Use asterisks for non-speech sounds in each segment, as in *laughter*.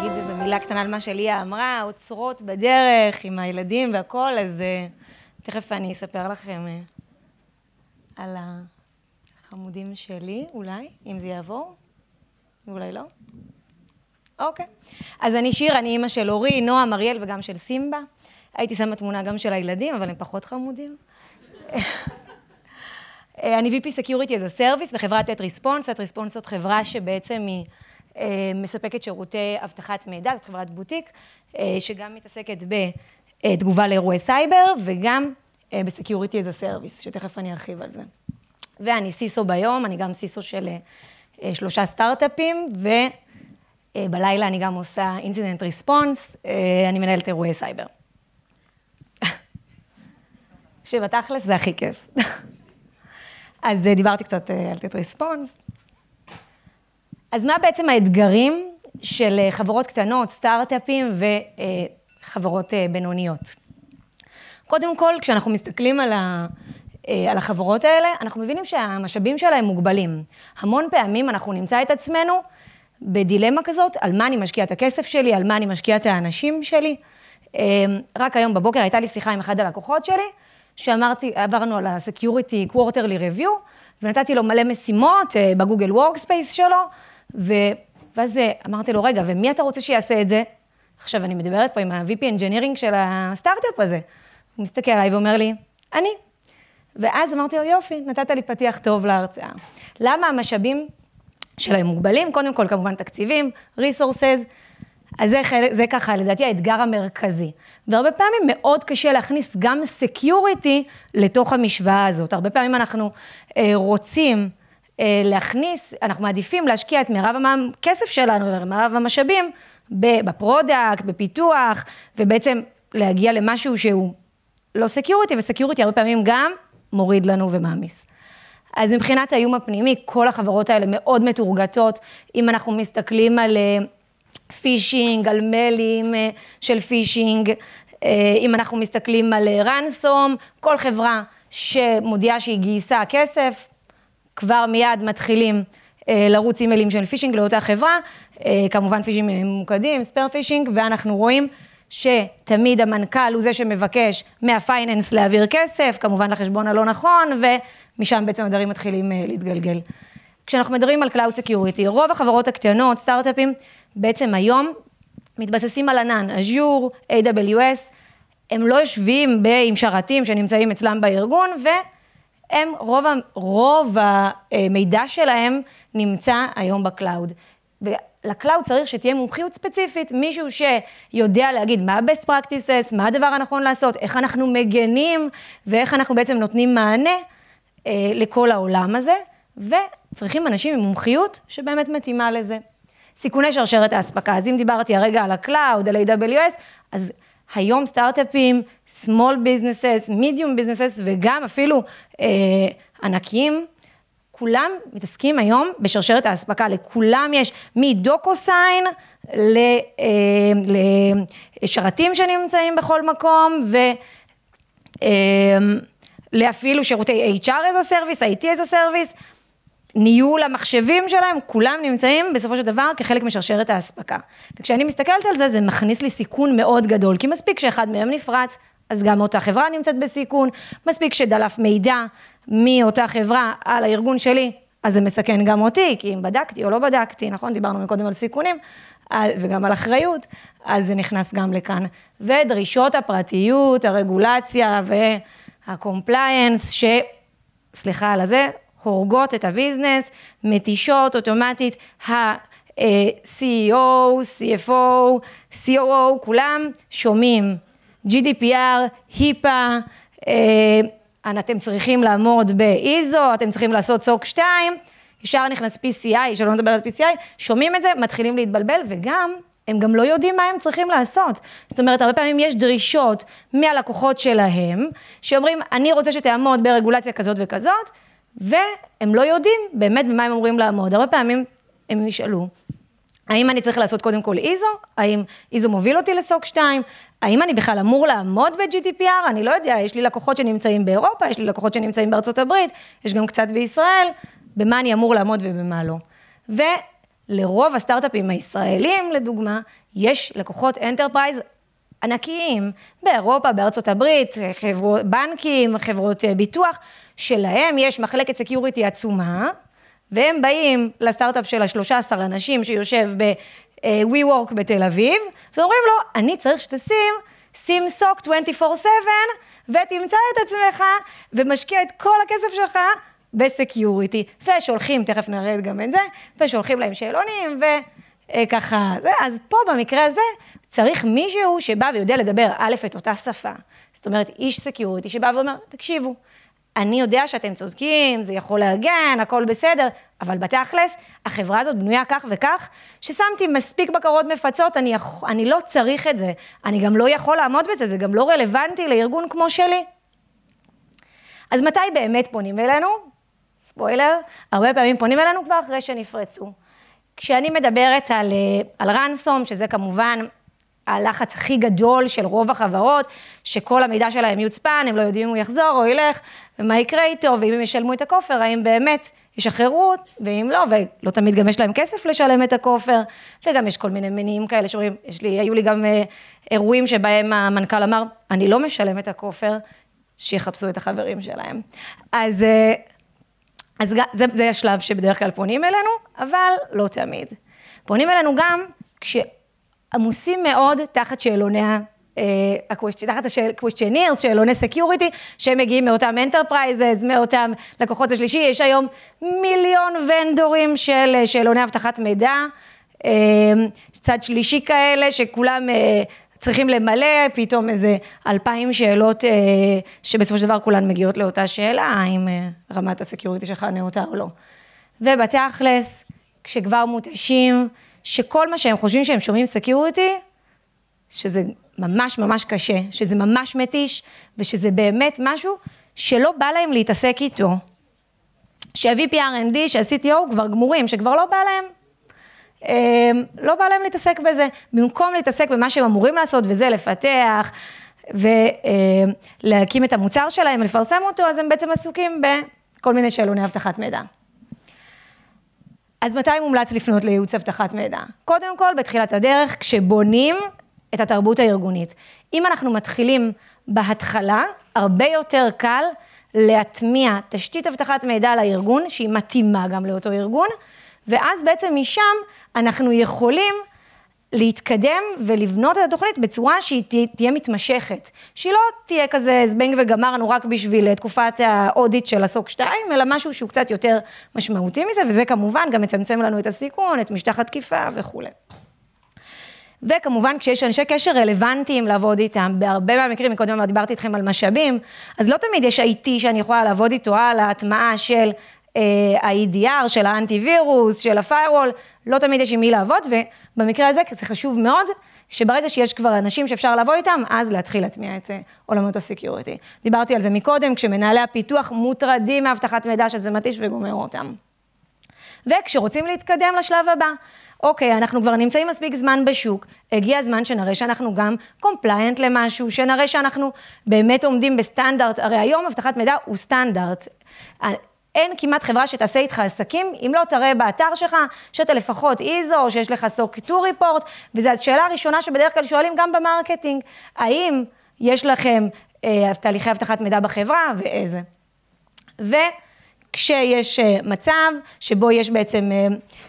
אגיד איזו מילה קטנה על מה שליה אמרה, אוצרות בדרך עם הילדים והכול, אז אה, תכף אני אספר לכם אה, על החמודים שלי, אולי, אם זה יעבור, ואולי לא. אוקיי. אז אני שיר, אני אימא של אורי, נועם, אריאל וגם של סימבה. הייתי שמה תמונה גם של הילדים, אבל הם פחות חמודים. *laughs* אה, אני VP Security as a Service בחברת את ריספונס. את ריספונס זאת חברה שבעצם היא... אה, מספקת שירותי אבטחת מידע, זאת חברת בוטיק, אה, שגם מתעסקת בתגובה לאירועי סייבר וגם אה, בסקיוריטי איזה סרוויס, שתכף אני ארחיב על זה. ואני סיסו ביום, אני גם סיסו של שלושה סטארט-אפים, ובלילה אני גם עושה אינסידנט ריספונס, אני מנהלת אירועי סייבר. שבתכלס זה הכי כיף. *laughs* אז דיברתי קצת על תת ריספונס. אז מה בעצם האתגרים של אה, חברות קטנות, סטארט-אפים וחברות אה, אה, בינוניות? קודם כל, כשאנחנו מסתכלים על, ה, על החברות האלה, אנחנו מבינים שהמשאבים שלהם מוגבלים. המון פעמים אנחנו נמצא את עצמנו בדילמה כזאת, על מה אני משקיע את הכסף שלי, על מה אני משקיע את האנשים שלי. רק היום בבוקר הייתה לי שיחה עם אחד הלקוחות שלי, שאמרתי, עברנו על ה-Security Quarterly Review, ונתתי לו מלא משימות בגוגל וורקספייס שלו, ו... ואז אמרתי לו, רגע, ומי אתה רוצה שיעשה את זה? עכשיו, אני מדברת פה עם ה-VP Engineering של הסטארט-אפ הזה. הוא מסתכל עליי ואומר לי, אני. ואז אמרתי לו, יופי, נתת לי פתיח טוב להרצאה. למה המשאבים שלהם מוגבלים? קודם כל, כמובן, תקציבים, resources. אז זה, חלק, זה ככה, לדעתי, האתגר המרכזי. והרבה פעמים מאוד קשה להכניס גם סקיוריטי לתוך המשוואה הזאת. הרבה פעמים אנחנו אה, רוצים אה, להכניס, אנחנו מעדיפים להשקיע את מירב הכסף שלנו, מירב המשאבים, בפרודקט, בפיתוח, ובעצם להגיע למשהו שהוא לא סקיוריטי, וסקיוריטי הרבה פעמים גם מוריד לנו ומעמיס. אז מבחינת האיום הפנימי, כל החברות האלה מאוד מתורגתות. אם אנחנו מסתכלים על פישינג, אה, על מיילים אה, של פישינג, אם אנחנו מסתכלים על רנסום, כל חברה שמודיעה שהיא גייסה כסף, כבר מיד מתחילים אה, לרוץ אימיילים של פישינג לאותה חברה, אה, כמובן פישינג ממוקדים, ספייר פישינג, ואנחנו רואים שתמיד המנכ"ל הוא זה שמבקש מהפייננס להעביר כסף, כמובן לחשבון הלא נכון, ומשם בעצם הדברים מתחילים אה, להתגלגל. כשאנחנו מדברים על Cloud Security, רוב החברות הקטנות, סטארט-אפים, בעצם היום מתבססים על ענן, Azure, AWS, הם לא יושבים עם שרתים שנמצאים אצלם בארגון, ו... הם, רוב, רוב המידע שלהם נמצא היום בקלאוד. לקלאוד צריך שתהיה מומחיות ספציפית, מישהו שיודע להגיד מה ה-best practices, מה הדבר הנכון לעשות, איך אנחנו מגנים ואיך אנחנו בעצם נותנים מענה אה, לכל העולם הזה, וצריכים אנשים עם מומחיות שבאמת מתאימה לזה. סיכוני שרשרת האספקה, אז אם דיברתי הרגע על הקלאוד, על AWS, אז היום סטארט-אפים, small businesses, medium businesses וגם אפילו אה, ענקים, כולם מתעסקים היום בשרשרת האספקה, לכולם יש מדוקוסיין ל, אה, לשרתים שנמצאים בכל מקום ו... אה, לאפילו שירותי HR as a service, IT as a service, ניהול המחשבים שלהם, כולם נמצאים בסופו של דבר כחלק משרשרת האספקה. וכשאני מסתכלת על זה, זה מכניס לי סיכון מאוד גדול, כי מספיק שאחד מהם נפרץ, אז גם אותה חברה נמצאת בסיכון, מספיק שדלף מידע מאותה חברה על הארגון שלי, אז זה מסכן גם אותי, כי אם בדקתי או לא בדקתי, נכון? דיברנו מקודם על סיכונים, אה, וגם על אחריות, אז זה נכנס גם לכאן. ודרישות הפרטיות, הרגולציה והקומפליינס, ש... סליחה על הזה, הורגות את הביזנס, מתישות אוטומטית ה-CEO, CFO, COO, כולם שומעים GDPR, היפה, אה, אתם צריכים לעמוד באיזו, אתם צריכים לעשות סוק 2, ישר נכנס PCI, שלא נדבר על PCI, שומעים את זה, מתחילים להתבלבל, וגם, הם גם לא יודעים מה הם צריכים לעשות. זאת אומרת, הרבה פעמים יש דרישות מהלקוחות שלהם, שאומרים, אני רוצה שתעמוד ברגולציה כזאת וכזאת, והם לא יודעים באמת במה הם אמורים לעמוד. הרבה פעמים הם ישאלו, האם אני צריך לעשות קודם כל איזו? האם איזו מוביל אותי לסוק 2? האם אני בכלל אמור לעמוד ב-GDPR? אני לא יודע, יש לי לקוחות שנמצאים באירופה, יש לי לקוחות שנמצאים בארצות הברית, יש גם קצת בישראל, במה אני אמור לעמוד ובמה לא. ולרוב הסטארט-אפים הישראלים, לדוגמה, יש לקוחות אנטרפרייז ענקיים, באירופה, בארצות הברית, חברות, בנקים, חברות אה, ביטוח, שלהם יש מחלקת סקיוריטי עצומה, והם באים לסטארט-אפ של השלושה עשר אנשים שיושב ב-WeWork אה, בתל אביב, ואומרים לו, אני צריך שתשים סים סוק 24/7, ותמצא את עצמך, ומשקיע את כל הכסף שלך בסקיוריטי. ושולחים, תכף נראה גם את זה, ושולחים להם שאלונים, ו... אה, ככה, זה, אז פה במקרה הזה צריך מישהו שבא ויודע לדבר א', את אותה שפה. זאת אומרת, איש סקיוריטי שבא ואומר, תקשיבו, אני יודע שאתם צודקים, זה יכול להגן, הכל בסדר, אבל בתכלס, החברה הזאת בנויה כך וכך, ששמתי מספיק בקרות מפצות, אני, יכ... אני לא צריך את זה, אני גם לא יכול לעמוד בזה, זה גם לא רלוונטי לארגון כמו שלי. אז מתי באמת פונים אלינו? ספוילר, הרבה פעמים פונים אלינו כבר אחרי שנפרצו. כשאני מדברת על, אה, על רנסום, שזה כמובן הלחץ הכי גדול של רוב החברות, שכל המידע שלהם יוצפן, הם לא יודעים אם הוא יחזור או ילך, ומה יקרה איתו, ואם הם ישלמו את הכופר, האם באמת ישחררו, ואם לא, ולא תמיד גם יש להם כסף לשלם את הכופר, וגם יש כל מיני מניעים כאלה שאומרים, יש לי, היו לי גם אה, אירועים שבהם המנכ"ל אמר, אני לא משלם את הכופר, שיחפשו את החברים שלהם. אז אה, אז זה, זה השלב שבדרך כלל פונים אלינו, אבל לא תמיד. פונים אלינו גם כשעמוסים מאוד תחת שאלוני ה... אה, תחת ה-questioneers, שאלוני סקיוריטי, שהם מגיעים מאותם enterprises, מאותם לקוחות השלישי, יש היום מיליון ונדורים של אה, שאלוני אבטחת מידע, אה, צד שלישי כאלה, שכולם צריכים למלא פתאום איזה אלפיים שאלות אה, שבסופו של דבר כולן מגיעות לאותה שאלה, האם אה, רמת הסקיוריטי שלך נאותה או לא. ובתכלס, כשכבר מותשים, שכל מה שהם חושבים שהם שומעים סקיוריטי, שזה ממש ממש קשה, שזה ממש מתיש, ושזה באמת משהו שלא בא להם להתעסק איתו. שה-VPRND, שה-CTO כבר גמורים, שכבר לא בא להם אמ, לא בא להם להתעסק בזה. במקום להתעסק במה שהם אמורים לעשות, וזה לפתח, ולהקים אמ, את המוצר שלהם, לפרסם אותו, אז הם בעצם עסוקים בכל מיני שאלוני אבטחת מידע. אז מתי מומלץ לפנות לייעוץ אבטחת מידע? קודם כל, בתחילת הדרך, כשבונים את התרבות הארגונית. אם אנחנו מתחילים בהתחלה, הרבה יותר קל להטמיע תשתית אבטחת מידע לארגון, שהיא מתאימה גם לאותו ארגון, ואז בעצם משם אנחנו יכולים להתקדם ולבנות את התוכנית בצורה שהיא תה, תהיה מתמשכת. שהיא לא תהיה כזה זבנג וגמרנו רק בשביל אה, תקופת האודיט של הסוק 2, אלא משהו שהוא קצת יותר משמעותי מזה, וזה כמובן גם מצמצם לנו את הסיכון, את משטח התקיפה וכולי. וכמובן, כשיש אנשי קשר רלוונטיים לעבוד איתם, בהרבה מהמקרים, קודם מקודם דיברתי איתכם על משאבים, אז לא תמיד יש IT שאני יכולה לעבוד איתו על ההטמעה של אה, ה-EDR, של האנטיווירוס, של ה-firewall, לא תמיד יש עם מי לעבוד, ובמקרה הזה זה חשוב מאוד, שברגע שיש כבר אנשים שאפשר לבוא איתם, אז להתחיל להטמיע את אה, עולמות הסקיוריטי. דיברתי על זה מקודם, כשמנהלי הפיתוח מוטרדים מאבטחת מידע שזה מתיש וגומר אותם. וכשרוצים להתקדם לשלב הבא, אוקיי, אנחנו כבר נמצאים מספיק זמן בשוק, הגיע הזמן שנראה שאנחנו גם קומפליינט למשהו, שנראה שאנחנו באמת עומדים בסטנדרט, הרי היום אבטחת מידע הוא סטנדרט. אין כמעט חברה שתעשה איתך עסקים אם לא תראה באתר שלך שאתה לפחות איזו, או שיש לך סוק טו ריפורט, וזו השאלה הראשונה שבדרך כלל שואלים גם במרקטינג, האם יש לכם אה, תהליכי אבטחת מידע בחברה ואיזה. וכשיש אה, מצב שבו יש בעצם אה,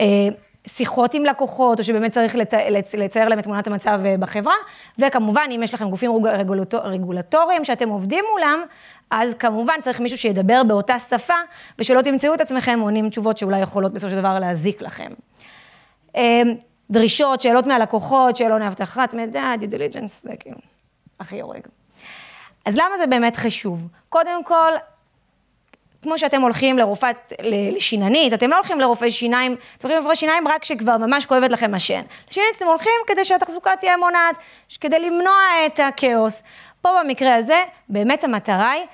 אה, שיחות עם לקוחות, או שבאמת צריך לת... לצייר להם את תמונת המצב אה, בחברה, וכמובן, אם יש לכם גופים רגולטור... רגולטוריים שאתם עובדים מולם, אז כמובן צריך מישהו שידבר באותה שפה, ושלא תמצאו את עצמכם עונים תשובות שאולי יכולות בסופו של דבר להזיק לכם. אה, דרישות, שאלות מהלקוחות, שאלון האבטחת מידע, דיו דיליג'נס, זה כאילו הכי הורג. אז למה זה באמת חשוב? קודם כל, כמו שאתם הולכים לרופאת, לשיננית, אתם לא הולכים לרופא שיניים, אתם הולכים לרופא שיניים רק כשכבר ממש כואבת לכם השן. לשיננית אתם הולכים כדי שהתחזוקה תהיה מונעת, כדי למנוע את הכאוס. פה במקרה הזה, באמת המטרה היא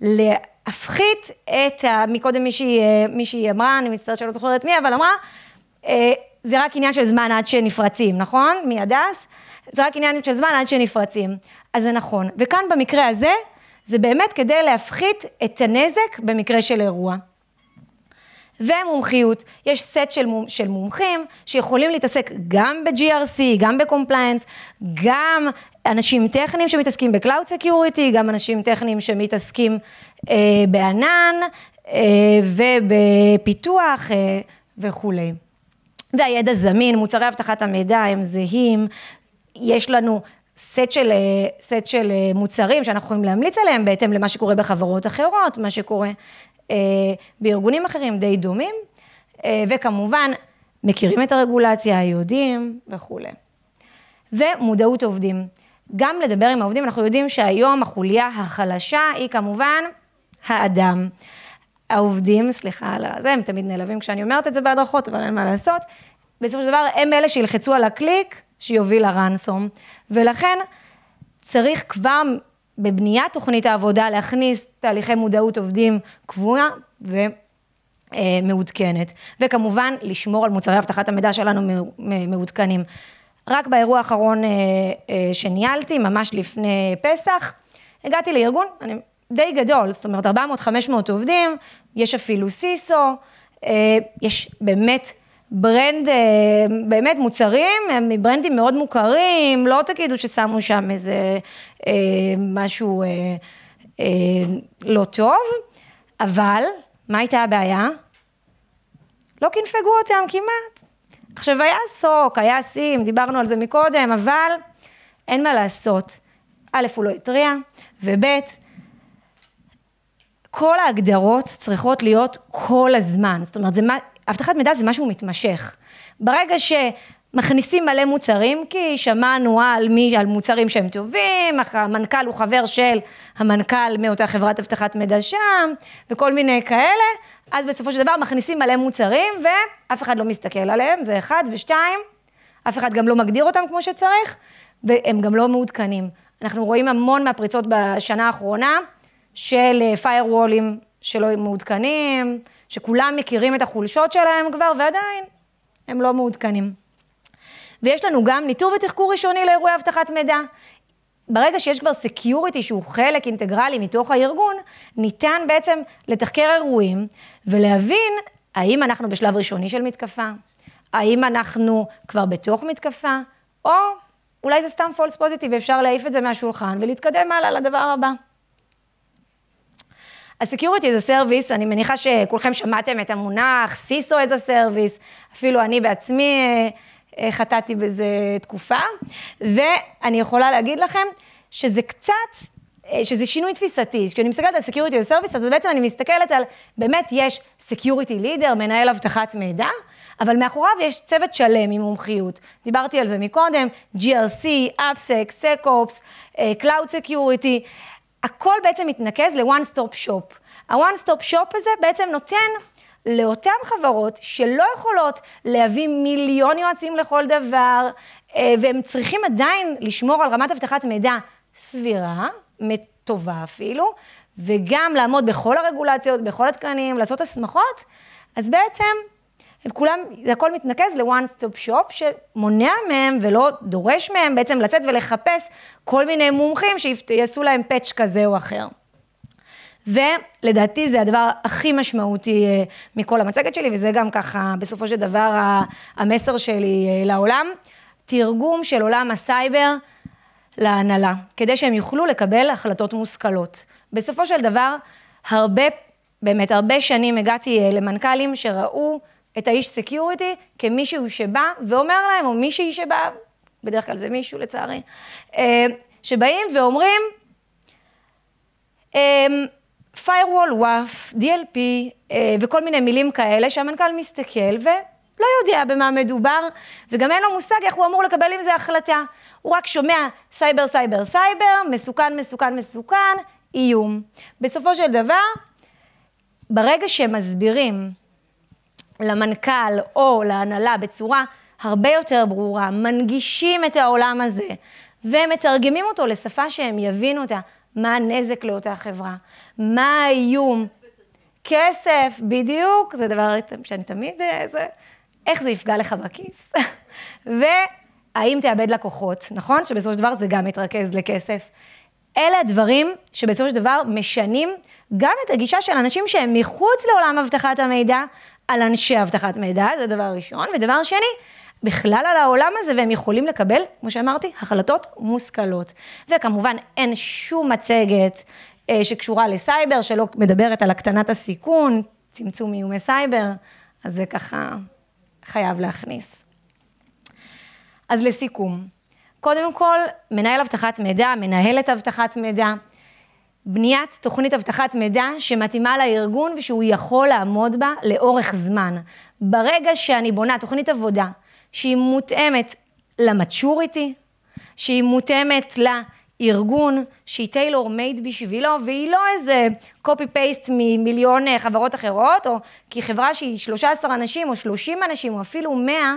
להפחית את, ה... מקודם מישהי, אה, מישהי אמרה, אני מצטערת שלא זוכרת מי, אבל אמרה, אה, זה רק עניין של זמן עד שנפרצים, נכון? מהדס? זה רק עניין של זמן עד שנפרצים. אז זה נכון. וכאן במקרה הזה, זה באמת כדי להפחית את הנזק במקרה של אירוע. ומומחיות, יש סט של, מומ, של מומחים שיכולים להתעסק גם ב-GRC, גם בקומפליינס, גם אנשים טכניים שמתעסקים בקלאוד סקיוריטי, גם אנשים טכניים שמתעסקים אה, בענן אה, ובפיתוח אה, וכולי. והידע זמין, מוצרי אבטחת המידע הם זהים, יש לנו סט של, אה, סט של אה, מוצרים שאנחנו יכולים להמליץ עליהם בהתאם למה שקורה בחברות אחרות, מה שקורה אה, בארגונים אחרים די דומים, אה, וכמובן, מכירים את הרגולציה, יודעים וכולי. ומודעות עובדים. גם לדבר עם העובדים, אנחנו יודעים שהיום החוליה החלשה היא כמובן האדם. העובדים, סליחה על זה, הם תמיד נעלבים כשאני אומרת את זה בהדרכות, אבל אין מה לעשות, בסופו של דבר הם אלה שילחצו על הקליק שיוביל לרנסום, ולכן צריך כבר בבניית תוכנית העבודה להכניס תהליכי מודעות עובדים קבועה ומעודכנת. אה, וכמובן, לשמור על מוצרי אבטחת המידע שלנו מעודכנים. רק באירוע האחרון אה, אה, שניהלתי, ממש לפני פסח, הגעתי לארגון אני, די גדול, זאת אומרת 400-500 עובדים, יש אפילו סיסו, יש באמת... ברנד, אה, באמת מוצרים, הם מברנדים מאוד מוכרים, לא תגידו ששמו שם איזה אה, משהו אה, אה, לא טוב, אבל מה הייתה הבעיה? לא קינפגו אותם כמעט. עכשיו, היה סוק, היה סים, דיברנו על זה מקודם, אבל אין מה לעשות. א', הוא לא התריע, וב', כל ההגדרות צריכות להיות כל הזמן. זאת אומרת, זה מה, אבטחת מידע זה משהו מתמשך. ברגע שמכניסים מלא מוצרים, כי שמענו על, מי, על מוצרים שהם טובים, המנכ"ל הוא חבר של המנכ"ל מאותה חברת אבטחת מידע שם, וכל מיני כאלה, אז בסופו של דבר מכניסים מלא מוצרים, ואף אחד לא מסתכל עליהם, זה אחד, ושתיים, אף אחד גם לא מגדיר אותם כמו שצריך, והם גם לא מעודכנים. אנחנו רואים המון מהפריצות בשנה האחרונה של אה, firewallים שלא מעודכנים, שכולם מכירים את החולשות שלהם כבר, ועדיין הם לא מעודכנים. ויש לנו גם ניטור ותחקור ראשוני לאירועי אבטחת מידע. ברגע שיש כבר סקיוריטי שהוא חלק אינטגרלי מתוך הארגון, ניתן בעצם לתחקר אירועים ולהבין האם אנחנו בשלב ראשוני של מתקפה, האם אנחנו כבר בתוך מתקפה, או אולי זה סתם false positive ואפשר להעיף את זה מהשולחן ולהתקדם הלאה לדבר הבא. ה-Security as a Service, אני מניחה שכולכם שמעתם את המונח CISO as a Service, אפילו אני בעצמי אה, אה, חטאתי בזה תקופה, ואני יכולה להגיד לכם שזה קצת אה, שזה שינוי תפיסתי. כשאני מסתכלת על Security as Service, אז בעצם אני מסתכלת על, באמת יש Security Leader, מנהל אבטחת מידע, אבל מאחוריו יש צוות שלם עם מומחיות. דיברתי על זה מקודם, GRC, AppSec, SecOps, Cloud Security. הכל בעצם מתנקז ל-one stop shop. ה-one stop shop הזה בעצם נותן לאותן חברות שלא יכולות להביא מיליון יועצים לכל דבר, אה, והם צריכים עדיין לשמור על רמת אבטחת מידע סבירה, טובה אפילו, וגם לעמוד בכל הרגולציות, בכל התקנים, לעשות הסמכות, אז בעצם הם כולם, זה הכל מתנקז ל-one stop shop, שמונע מהם ולא דורש מהם בעצם לצאת ולחפש כל מיני מומחים שיעשו להם פאץ' כזה או אחר. ולדעתי זה הדבר הכי משמעותי אה, מכל המצגת שלי, וזה גם ככה בסופו של דבר המסר שלי אה, לעולם. תרגום של עולם הסייבר להנהלה, כדי שהם יוכלו לקבל החלטות מושכלות. בסופו של דבר, הרבה, באמת הרבה שנים הגעתי אה, למנכ"לים שראו את האיש סקיוריטי כמישהו שבא ואומר להם, או מישהי שבא, בדרך כלל זה מישהו לצערי, אה, שבאים ואומרים, אמ, firewall WAF, DLP אה, וכל מיני מילים כאלה שהמנכ"ל מסתכל ולא יודע במה מדובר וגם אין לו מושג איך הוא אמור לקבל עם זה החלטה. הוא רק שומע סייבר, סייבר, סייבר, מסוכן, מסוכן, מסוכן, איום. בסופו של דבר, ברגע שמסבירים למנכ"ל או להנהלה בצורה הרבה יותר ברורה, מנגישים את העולם הזה ומתרגמים אותו לשפה שהם יבינו אותה, מה הנזק לאותה חברה, מה האיום. כסף, בדיוק, זה דבר שאני תמיד... אה, זה, איך זה יפגע לך בכיס? *laughs* והאם תאבד לקוחות, נכון? שבסופו של דבר זה גם מתרכז לכסף. אלה הדברים שבסופו של דבר משנים גם את הגישה של אנשים שהם מחוץ לעולם אבטחת המידע, על אנשי אבטחת מידע, זה דבר ראשון. ודבר שני, בכלל על העולם הזה, והם יכולים לקבל, כמו שאמרתי, החלטות מושכלות. וכמובן, אין שום מצגת אה, שקשורה לסייבר, שלא מדברת על הקטנת הסיכון, צמצום איומי סייבר, אז זה ככה חייב להכניס. אז לסיכום, קודם כל, מנהל אבטחת מידע, מנהלת אבטחת מידע, בניית תוכנית אבטחת מידע שמתאימה לארגון ושהוא יכול לעמוד בה לאורך זמן. ברגע שאני בונה תוכנית עבודה שהיא מותאמת למצ'וריטי, שהיא מותאמת לארגון, שהיא טיילור מייד בשבילו, והיא לא איזה קופי פייסט ממיליון אה, חברות אחרות, או כי חברה שהיא 13 אנשים, או 30 אנשים, או אפילו 100,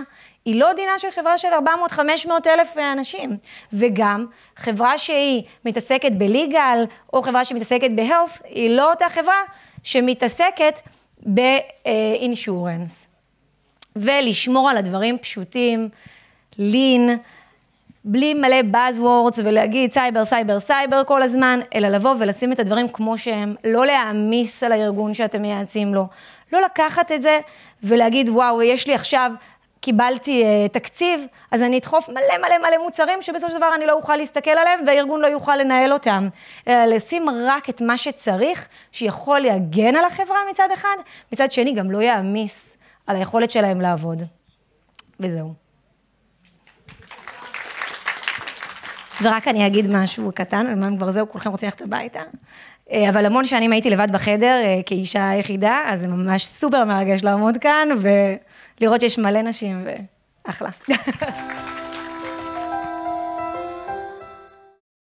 היא לא דינה של חברה של 400-500 אלף אה, אנשים. וגם, חברה שהיא מתעסקת בליגל, או חברה שמתעסקת בהלף, היא לא אותה חברה שמתעסקת באינשורנס. אה, ולשמור על הדברים פשוטים, לין, בלי מלא Buzzwords ולהגיד סייבר, סייבר, סייבר כל הזמן, אלא לבוא ולשים את הדברים כמו שהם, לא להעמיס על הארגון שאתם מייעצים לו. לא לקחת את זה ולהגיד, וואו, יש לי עכשיו קיבלתי uh, תקציב, אז אני אדחוף מלא מלא מלא מוצרים שבסופו של דבר אני לא אוכל להסתכל עליהם והארגון לא יוכל לנהל אותם. אלא אה, לשים רק את מה שצריך, שיכול להגן על החברה מצד אחד, מצד שני גם לא יעמיס על היכולת שלהם לעבוד. וזהו. ורק אני אגיד משהו קטן, למען כבר זהו, כולכם רוצים ללכת הביתה. אה, אבל המון שנים הייתי לבד בחדר כאישה היחידה, אז זה ממש סופר מרגש לעמוד כאן, ו... לראות שיש מלא נשים, ואחלה. *laughs*